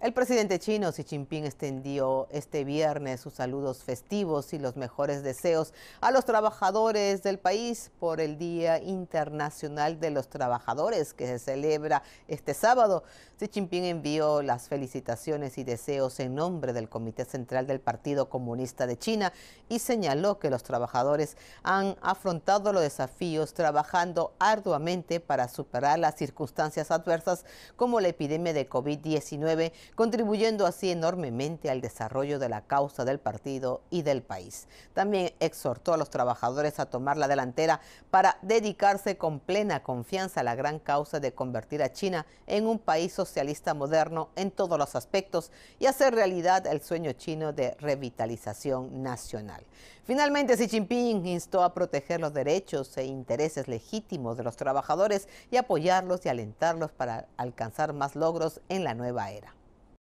El presidente chino Xi Jinping extendió este viernes sus saludos festivos y los mejores deseos a los trabajadores del país por el Día Internacional de los Trabajadores que se celebra este sábado. Xi Jinping envió las felicitaciones y deseos en nombre del Comité Central del Partido Comunista de China y señaló que los trabajadores han afrontado los desafíos trabajando arduamente para superar las circunstancias adversas como la epidemia de COVID-19 contribuyendo así enormemente al desarrollo de la causa del partido y del país. También exhortó a los trabajadores a tomar la delantera para dedicarse con plena confianza a la gran causa de convertir a China en un país socialista moderno en todos los aspectos y hacer realidad el sueño chino de revitalización nacional. Finalmente, Xi Jinping instó a proteger los derechos e intereses legítimos de los trabajadores y apoyarlos y alentarlos para alcanzar más logros en la nueva era.